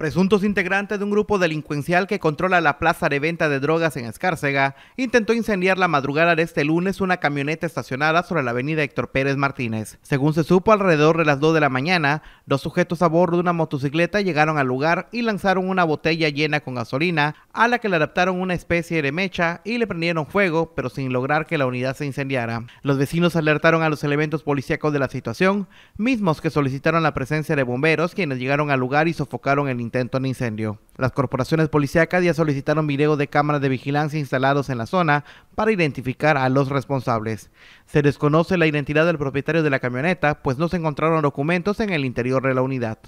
Presuntos integrantes de un grupo delincuencial que controla la plaza de venta de drogas en Escárcega intentó incendiar la madrugada de este lunes una camioneta estacionada sobre la avenida Héctor Pérez Martínez. Según se supo, alrededor de las 2 de la mañana, los sujetos a bordo de una motocicleta llegaron al lugar y lanzaron una botella llena con gasolina, a la que le adaptaron una especie de mecha y le prendieron fuego, pero sin lograr que la unidad se incendiara. Los vecinos alertaron a los elementos policíacos de la situación, mismos que solicitaron la presencia de bomberos, quienes llegaron al lugar y sofocaron el intento de incendio. Las corporaciones policíacas ya solicitaron videos de cámaras de vigilancia instalados en la zona para identificar a los responsables. Se desconoce la identidad del propietario de la camioneta, pues no se encontraron documentos en el interior de la unidad.